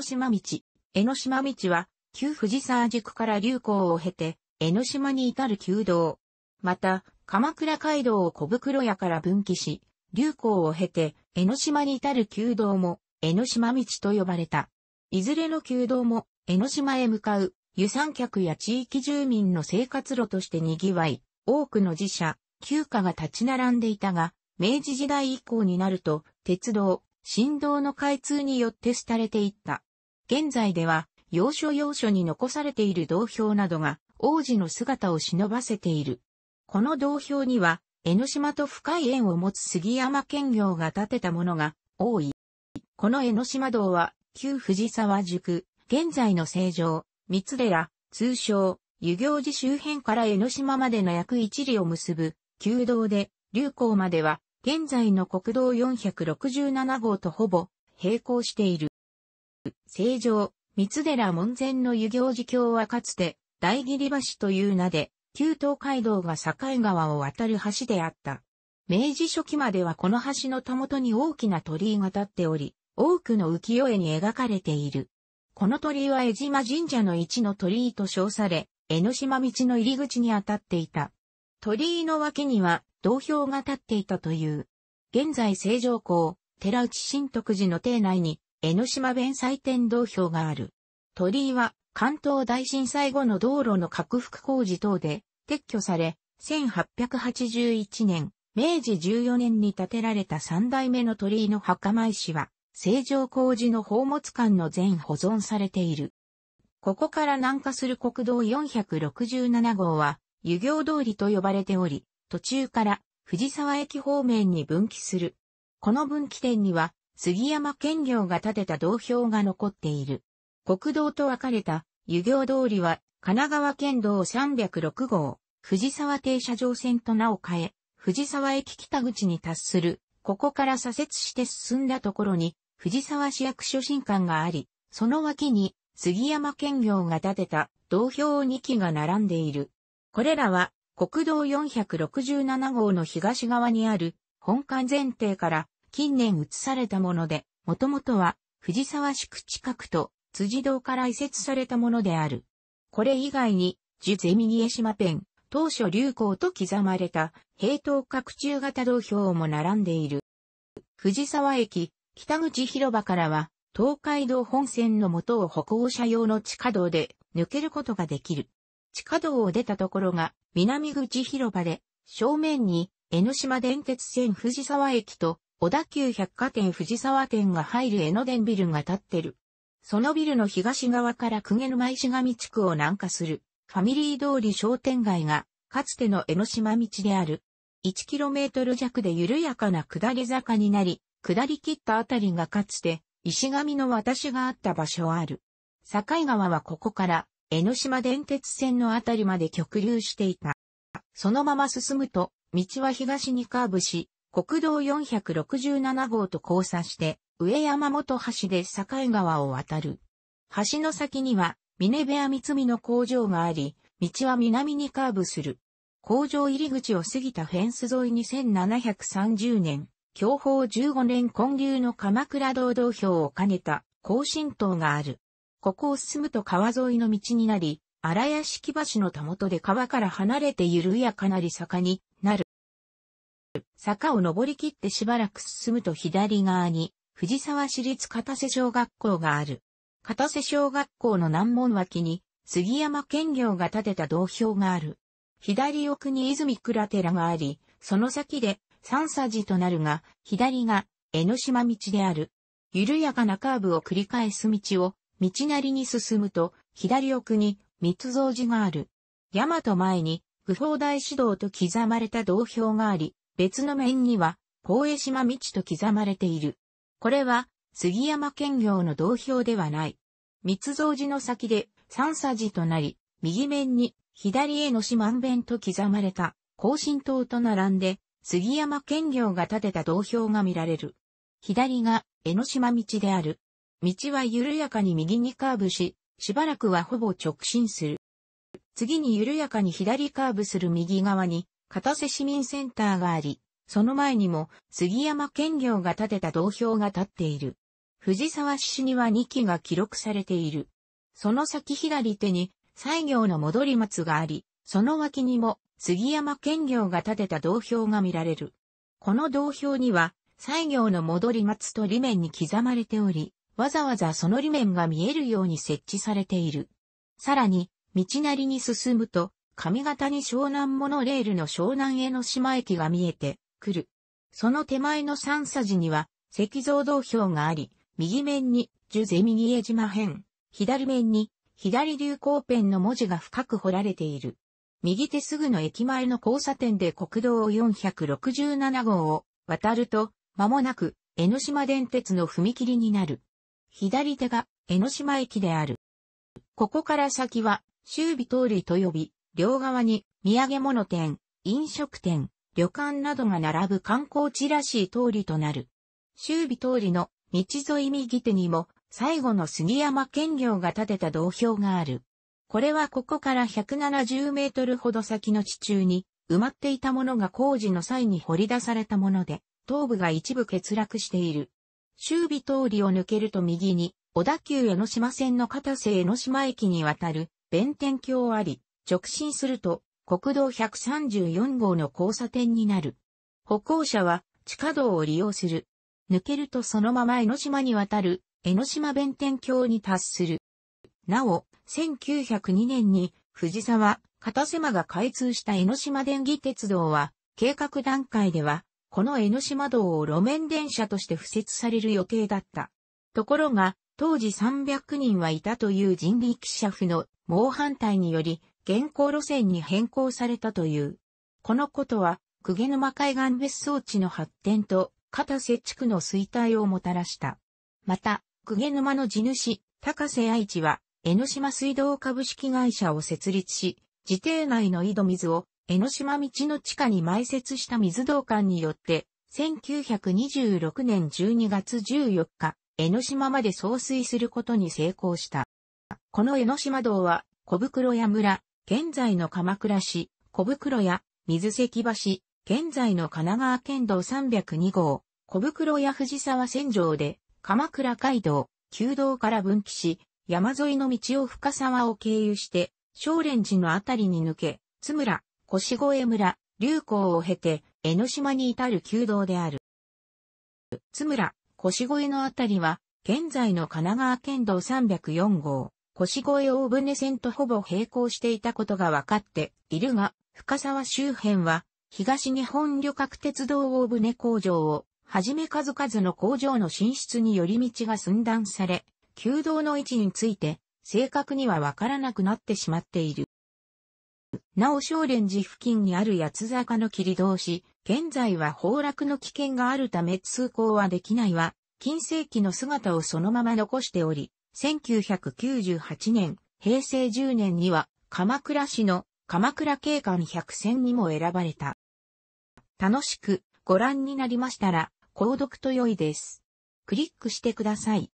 ノ島道。江ノ島道は、旧藤沢宿から流行を経て、江ノ島に至る旧道。また、鎌倉街道を小袋屋から分岐し、流行を経て、江ノ島に至る旧道も、江ノ島道と呼ばれた。いずれの旧道も、江ノ島へ向かう、湯山客や地域住民の生活路として賑わい、多くの寺社、旧家が立ち並んでいたが、明治時代以降になると、鉄道、振動の開通によって廃れていった。現在では、要所要所に残されている道標などが、王子の姿を忍ばせている。この道標には、江ノ島と深い縁を持つ杉山県業が建てたものが多い。この江ノ島道は、旧藤沢塾、現在の成城、三寺、通称、湯行寺周辺から江ノ島までの約一里を結ぶ、旧道で、流行までは、現在の国道467号とほぼ、並行している。正常、三寺門前の湯行寺橋はかつて、大霧橋という名で、旧東海道が境川を渡る橋であった。明治初期まではこの橋のたもとに大きな鳥居が立っており、多くの浮世絵に描かれている。この鳥居は江島神社の一の鳥居と称され、江ノ島道の入り口に当たっていた。鳥居の脇には、道標が立っていたという。現在成城港、寺内新徳寺の邸内に、江ノ島弁祭天道標がある。鳥居は関東大震災後の道路の拡幅工事等で撤去され、1881年、明治14年に建てられた三代目の鳥居の墓前市は、成城工事の宝物館の全保存されている。ここから南下する国道467号は、湯行通りと呼ばれており、途中から藤沢駅方面に分岐する。この分岐点には、杉山県業が建てた道標が残っている。国道と分かれた湯行通りは神奈川県道306号、藤沢停車場線と名を変え、藤沢駅北口に達する、ここから左折して進んだところに、藤沢市役所新館があり、その脇に杉山県業が建てた道標2基が並んでいる。これらは国道467号の東側にある本館前提から近年移されたもので、もともとは藤沢宿近くと辻堂から移設されたものである。これ以外に、樹ュゼミニエ島ペン、当初流行と刻まれた平等拡中型道標も並んでいる。藤沢駅、北口広場からは、東海道本線の元を歩行者用の地下道で抜けることができる。地下道を出たところが南口広場で、正面に江ノ島電鉄線藤沢駅と小田急百貨店藤沢店が入る江ノ電ビルが建ってる。そのビルの東側から久家沼石上地区を南下する、ファミリー通り商店街が、かつての江ノ島道である。1km 弱で緩やかな下り坂になり、下り切ったあたりがかつて、石神の私があった場所ある。境川はここから、江ノ島電鉄線のあたりまで極流していた。そのまま進むと、道は東にカーブし、国道467号と交差して、上山本橋で境川を渡る。橋の先には、峰部屋三つの工場があり、道は南にカーブする。工場入り口を過ぎたフェンス沿いに1730年、享保15年建立の鎌倉堂道標を兼ねた、更進塔がある。ここを進むと川沿いの道になり、荒屋敷橋のたもとで川から離れて緩やかなり坂になる。坂を登り切ってしばらく進むと左側に、藤沢市立片瀬小学校がある。片瀬小学校の南門脇に、杉山県業が建てた道標がある。左奥に泉倉寺があり、その先で三佐寺となるが、左が江ノ島道である。緩やかなカーブを繰り返す道を、道なりに進むと、左奥に密造寺がある。山と前に、不法大指導と刻まれた道標があり、別の面には、大江島道と刻まれている。これは、杉山県業の同票ではない。密造寺の先で、三佐寺となり、右面に、左への四万弁と刻まれた、更新塔と並んで、杉山県業が建てた同票が見られる。左が、江ノ島道である。道は緩やかに右にカーブし、しばらくはほぼ直進する。次に緩やかに左カーブする右側に、片瀬市民センターがあり、その前にも杉山県業が建てた道標が立っている。藤沢市には2基が記録されている。その先左手に西行の戻り松があり、その脇にも杉山県業が建てた道標が見られる。この道標には西行の戻り松と裏面に刻まれており、わざわざその裏面が見えるように設置されている。さらに、道なりに進むと、上方に湘南モノレールの湘南江ノ島駅が見えてくる。その手前の三佐には石像道標があり、右面にジュゼ右江島編、左面に左流行ペンの文字が深く彫られている。右手すぐの駅前の交差点で国道467号を渡ると、間もなく江ノ島電鉄の踏切になる。左手が江ノ島駅である。ここから先は、周尾通りと呼び、両側に土産物店、飲食店、旅館などが並ぶ観光地らしい通りとなる。周備通りの道沿い右手にも最後の杉山県領が建てた道標がある。これはここから170メートルほど先の地中に埋まっていたものが工事の際に掘り出されたもので、頭部が一部欠落している。周備通りを抜けると右に、小田急江ノ島線の片瀬江ノ島駅に渡る弁天橋あり、直進すると、国道134号の交差点になる。歩行者は地下道を利用する。抜けるとそのまま江ノ島に渡る、江ノ島弁天橋に達する。なお、1902年に藤沢、片瀬間が開通した江ノ島電気鉄道は、計画段階では、この江ノ島道を路面電車として付設される予定だった。ところが、当時300人はいたという人力車夫の猛反対により、現行路線に変更されたという。このことは、鵠沼海岸別荘地の発展と、片瀬地区の衰退をもたらした。また、鵠沼の地主、高瀬愛知は、江ノ島水道株式会社を設立し、自邸内の井戸水を江ノ島道の地下に埋設した水道管によって、1926年12月14日、江ノ島まで送水することに成功した。この江ノ島道は、小袋屋村、現在の鎌倉市、小袋屋、水関橋、現在の神奈川県道302号、小袋屋藤沢線上で、鎌倉街道、旧道から分岐し、山沿いの道を深沢を経由して、少蓮寺のあたりに抜け、津村、腰越村、流行を経て、江ノ島に至る旧道である。津村、腰越のあたりは、現在の神奈川県道304号、腰越大船線とほぼ並行していたことが分かっているが、深沢周辺は、東日本旅客鉄道大船工場を、はじめ数々の工場の進出に寄り道が寸断され、旧道の位置について、正確には分からなくなってしまっている。なお少蓮寺付近にある八坂の切通し、現在は崩落の危険があるため通行はできないは、近世紀の姿をそのまま残しており、1998年、平成10年には、鎌倉市の鎌倉景観100選にも選ばれた。楽しくご覧になりましたら、購読と良いです。クリックしてください。